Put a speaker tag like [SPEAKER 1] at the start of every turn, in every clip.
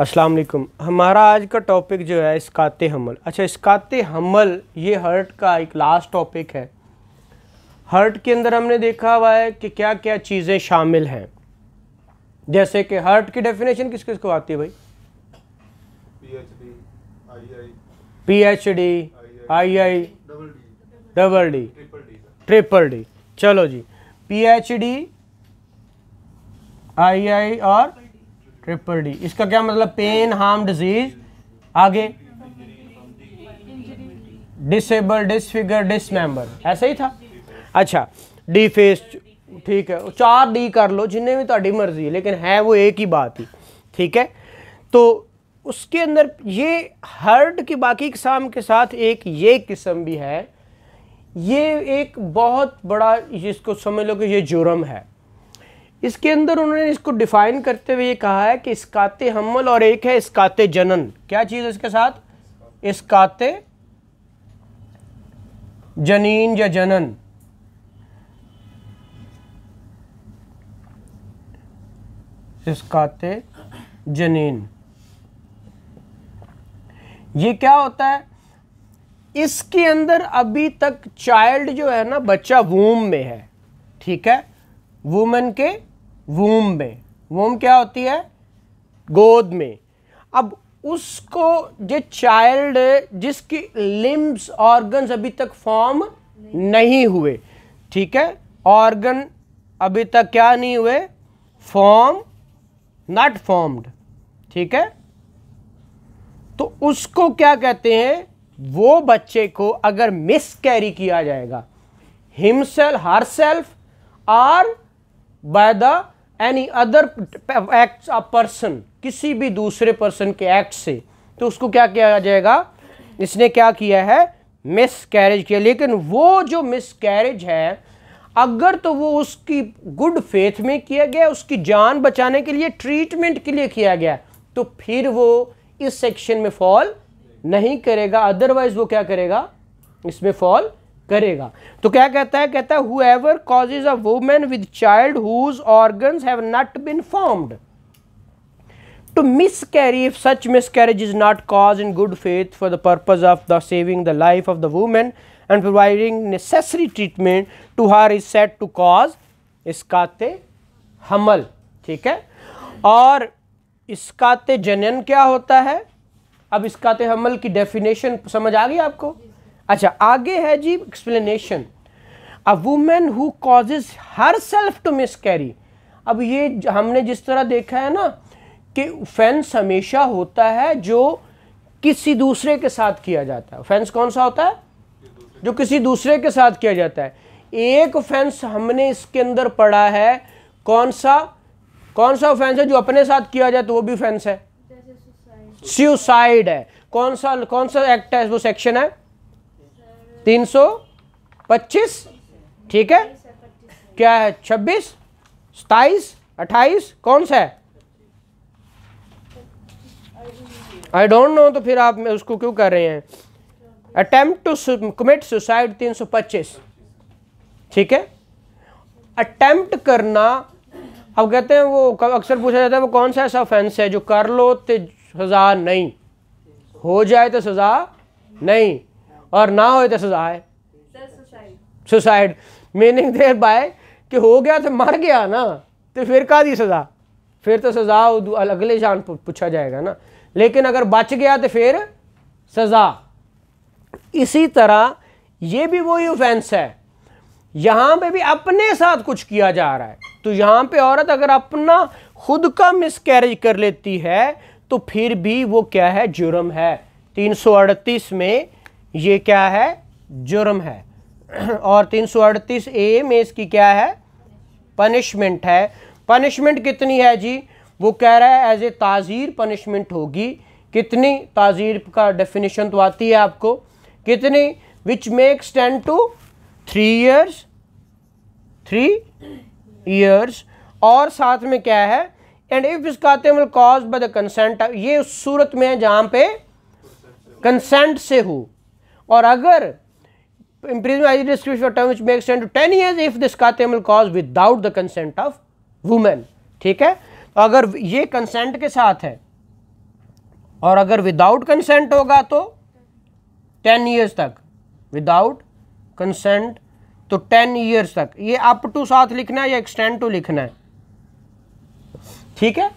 [SPEAKER 1] अस्सलाम वालेकुम हमारा आज का टॉपिक जो है इसकात हमल अच्छा इसकात हमल ये हर्ट का एक लास्ट टॉपिक है हर्ट के अंदर हमने देखा हुआ है कि क्या क्या चीज़ें शामिल हैं जैसे कि हर्ट की डेफिनेशन किस किस को आती है भाई P H D I I double D triple D चलो जी P H D I I और ट्रिपल डी इसका क्या मतलब पेन हार्म डिजीज आगे डिसेबल डिसफिगर डिसमेंबर ऐसा ही था अच्छा डी फेस ठीक है चार डी कर लो जिन्हें भी थोड़ी मर्जी है लेकिन है वो एक ही बात ही ठीक है तो उसके अंदर ये हर्ड की बाकी किस्म के साथ एक ये किस्म भी है ये एक बहुत बड़ा जिसको समझ लो कि ये जुर्म है इसके अंदर उन्होंने इसको डिफाइन करते हुए ये कहा है कि इसकाते हमल और एक है इसकाते जनन क्या चीज़ है इसके साथ इसकाते जनीन या जनन इसकाते जनीन ये क्या होता है इसके अंदर अभी तक चाइल्ड जो है ना बच्चा वूम में है ठीक है वूमेन के वूम में वूम क्या होती है गोद में अब उसको जो चाइल्ड जिसकी लिम्स ऑर्गन्स अभी तक फॉर्म नहीं।, नहीं हुए ठीक है ऑर्गन अभी तक क्या नहीं हुए फॉर्म नॉट फॉर्म्ड ठीक है तो उसको क्या कहते हैं वो बच्चे को अगर मिस कैरी किया जाएगा himself herself or by the any other act a person किसी भी दूसरे पर्सन के एक्ट से तो उसको क्या किया जाएगा इसने क्या किया है मिस कैरेज किया लेकिन वो जो मिस कैरेज है अगर तो वो उसकी गुड फेथ में किया गया उसकी जान बचाने के लिए ट्रीटमेंट के लिए किया गया तो फिर वो इस सेक्शन में फॉल नहीं करेगा अदरवाइज वो क्या करेगा इसमें फॉल करेगा तो क्या कहता है कहता है who causes a women with child whose organ have not been formed to miscarry if such miscarriage is not cause in good faith for the purpose of the saving the life of the women and providing necessary treatment to her is said to cause इसका हमल ठीक है और इसका जनन क्या होता है अब इसका हमल की डेफिनेशन समझ आ गई आपको अच्छा आगे है जी explanation a women who causes herself to miscarry अब ये हमने जिस तरह देखा है ना कि फेंस हमेशा होता है जो किसी दूसरे के साथ किया जाता है फेंस कौन सा होता है जो किसी दूसरे के साथ किया जाता है एक ऑफेंस हमने इसके अंदर पढ़ा है कौन सा कौन सा ऑफेंस है जो अपने साथ किया जाए तो वो भी ऑफेंस है सुसाइड है कौन सा कौन सा एक्ट है वो सेक्शन है तीन सौ पच्चीस ठीक है क्या है छब्बीस सताइस अट्ठाईस कौन सा है आई डोंट नो तो फिर आप उसको क्यों कर रहे हैं अटैम्प्ट टू कमिट सुसाइड तीन सौ पच्चीस ठीक है अटैम्प्ट करना अब कहते हैं वो अक्सर पूछा जाता है वो कौन सा ऐसा ऑफेंस है जो कर लो तो सज़ा नहीं हो जाए तो सज़ा नहीं और ना हो तो सजाए सुसाइड मीनिंग देर बाय कि हो गया तो मर गया ना तो फिर का दी सज़ा फिर तो सज़ा अगले जान पूछा जाएगा ना लेकिन अगर बच गया तो फिर सज़ा इसी तरह ये भी वही ऑफेंस है यहाँ पे भी अपने साथ कुछ किया जा रहा है तो यहाँ पे औरत अगर अपना खुद का मिस कैरेज कर लेती है तो फिर भी वो क्या है जुर्म है तीन में ये क्या है जुर्म है और तीन सौ अड़तीस ए में इसकी क्या है पनिशमेंट है पनिशमेंट कितनी है जी वो कह रहा है एज ए ताज़ीर पनिशमेंट होगी कितनी ताज़ीर का डेफिनेशन तो आती है आपको कितनी which make stand two three years three years और साथ में क्या है एंड इफ इसका तेमल कॉज बाय द कंसेंट ये उस सूरत में है जहाँ पे कंसेंट से हो और अगर imprisonment ten year consent of women ठीक है तो अगर ये कंसेंट के साथ है और अगर विदाउट कंसेंट होगा तो टेन ईयर्स तक विदाउट कंसेंट तो टेन ईयर्स तक ये अप टू साथ लिखना है या एक्सटेंड टू लिखना है ठीक है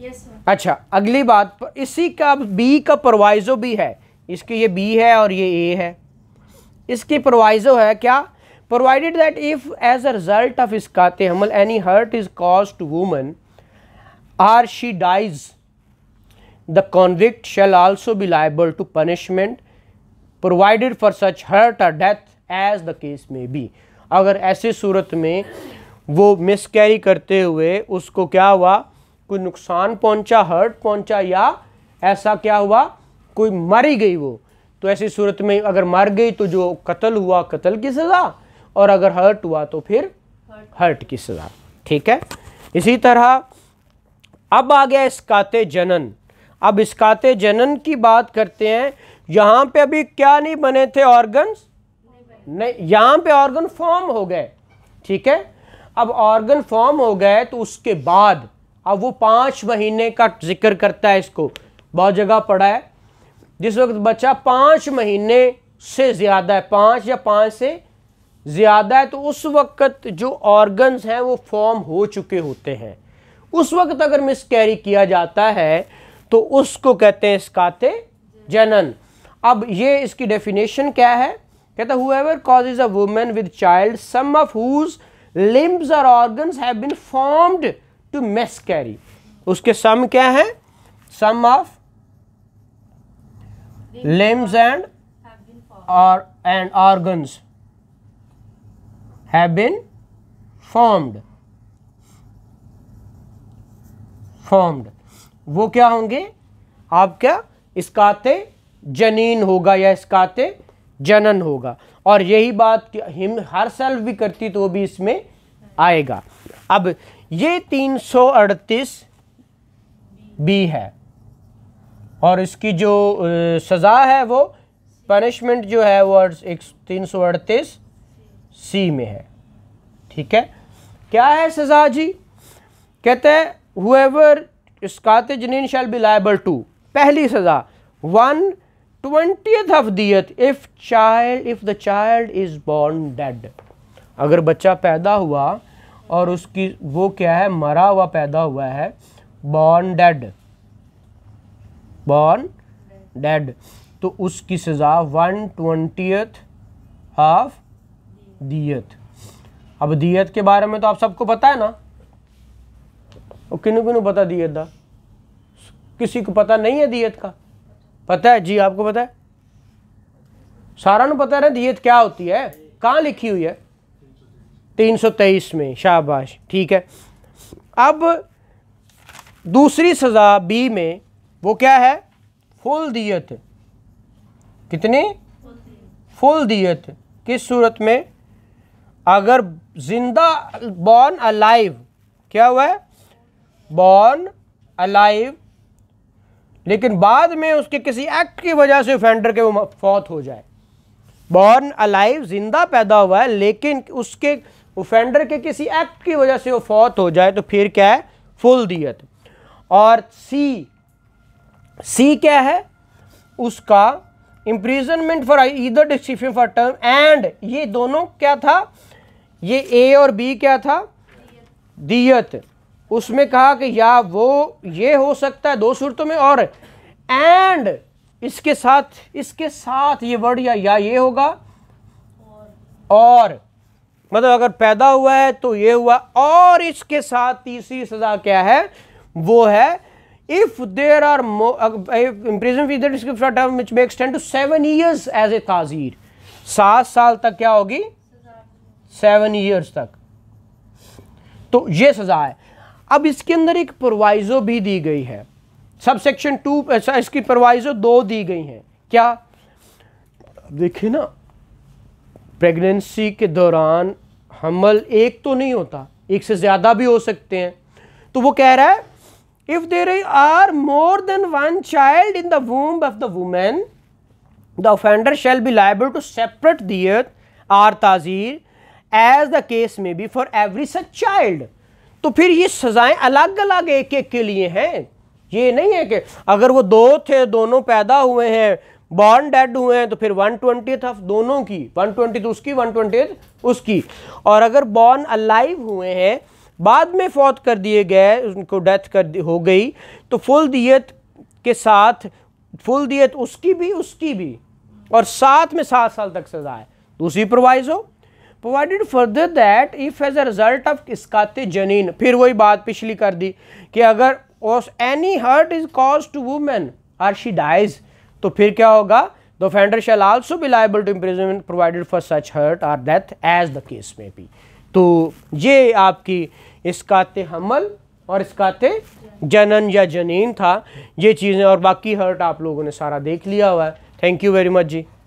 [SPEAKER 1] yes, अच्छा अगली बात इसी का बी का प्रोवाइजो भी है इसके ये बी है और ये ए है इसकी प्रोवाइजो है क्या provided that if as a result of इसका हमल any hurt is cause to woman or she dies the convict shall also be liable to punishment provided for such hurt और death as the case may be अगर ऐसे सूरत में वो miss carry करते हुए उसको क्या हुआ कोई नुकसान पहुंचा हर्ट पहुंचा या ऐसा क्या हुआ कोई मारी गई वो तो ऐसी सूरत में अगर मार गई तो जो कत्ल हुआ कत्ल की सज़ा और अगर हर्ट हुआ तो फिर हर्ट की सज़ा ठीक है इसी तरह अब आ गया इसकाते जनन अब इसकाते जनन की बात करते हैं यहाँ पे अभी क्या नहीं बने थे ऑर्गन्स नहीं यहाँ पे ऑर्गन फॉर्म हो गए ठीक है अब ऑर्गन फॉर्म हो गए तो उसके बाद अब वो पाँच महीने का जिक्र करता है इसको बहुत जगह पढ़ा है जिस वक्त बच्चा पाँच महीने से ज़्यादा है पाँच या पाँच से ज़्यादा है तो उस वक्त जो ऑर्गन्स हैं वो फॉर्म हो चुके होते हैं उस वक्त अगर मिस कैरी किया जाता है तो उसको कहते हैं इसकाते जनन अब ये इसकी डेफिनेशन क्या है कहता whoever causes a women with child some of whose limbs और organs have been formed to carry उसके सम क्या है some of limbs and or and organs have been formed formed वो क्या होंगे आप क्या इसकाते जनीन होगा या इसकाते जनन होगा और यही बात हिम हर साल भी करती तो वो भी इसमें आएगा अब ये 338 बी है और इसकी जो सज़ा है वो पनिशमेंट जो है वो एक तीन सौ अड़तीस सी में है ठीक है क्या है सज़ा जी कहते हैं हुएवर इसकात जनीन शैल बी लाइबल टू पहली सज़ा वन ट्वेंटियथ ऑफ दियत if child if the child is born dead अगर बच्चा पैदा हुआ और उसकी वो क्या है मरा हुआ पैदा हुआ है बॉर्न डेड बॉर्न डेड तो उसकी सज़ा वन ट्वेंटियथ ऑफ दियत अब दियत के बारे में तो आप सबको पता है ना किनू किनू पता दियत का किसी को पता नहीं है दियत का पता है जी आपको पता है सारा न पता है ना दियत क्या होती है कहाँ लिखी हुई है तीन सौ तेईस में शाबाश ठीक है अब दूसरी सज़ा बी में वो क्या है फुल दियत कितनी फुल दियत किस सूरत में अगर जिंदा बॉर्न अलाइव क्या हुआ है बॉर्न अलाइव लेकिन बाद में उसके किसी एक्ट की वजह से ऑफेंडर के वो फौत हो जाए बॉर्न अलाइव जिंदा पैदा हुआ है लेकिन उसके ऑफेंडर के किसी एक्ट की वजह से वो फौत हो जाए तो फिर क्या है फुल दियत और सी सी क्या है उसका imprisonment for either distribution for term and ये दोनों क्या था ये ए और बी क्या था दियत उसमें कहा कि या वो ये हो सकता है दो सूरतों में और एंड इसके साथ इसके साथ ये वर्ड या या ये होगा और मतलब अगर पैदा हुआ है तो ये हुआ और इसके साथ तीसरी सज़ा क्या है वो है if there are more uh, imprisonment with the prescription term which may extend to 7 years as a tazir सात साल तक क्या होगी सेवन ईयर्स तक तो ये सज़ा है अब इसके अंदर एक प्रोवाइज़ो भी दी गई है subsection two iski proviso do di gayi हैं kya देखिए ना प्रेगनेंसी के दौरान हमल एक तो नहीं होता एक से ज़्यादा भी हो सकते हैं तो वो कह रहा है if there are more than one child in the womb of the woman the offender shall be liable to separate diyat or tazir as the case may be for every such child to phir ye सज़ाएं alag alag ek ek ke liye hain ये नहीं है कि अगर वो दो थे दोनों पैदा हुए हैं बॉर्न डेड हुए हैं तो फिर वन ट्वेंटी था दोनों की वन ट्वेंटी उसकी वन ट्वेंटी उसकी और अगर बॉर्न अलाइव हुए हैं बाद में फौत कर दिए गए उनको डेथ कर हो गई तो फुल दियत के साथ फुल दियत उसकी भी उसकी भी और साथ में सात साल तक सजा है दूसरी प्रोवाइज हो provided further that if as a result of इसकात जनीन फिर वही बात पिछली कर दी कि अगर any hurt is cause to women or she dies तो फिर क्या होगा the offender shall also be liable to imprisonment provided for such hurt or death as the case में भी तो ये आपकी इसकात हमल और इसकात जनन या जनीन था ये चीज़ें और बाकी हर्ट आप लोगों ने सारा देख लिया हुआ है thank you very much ji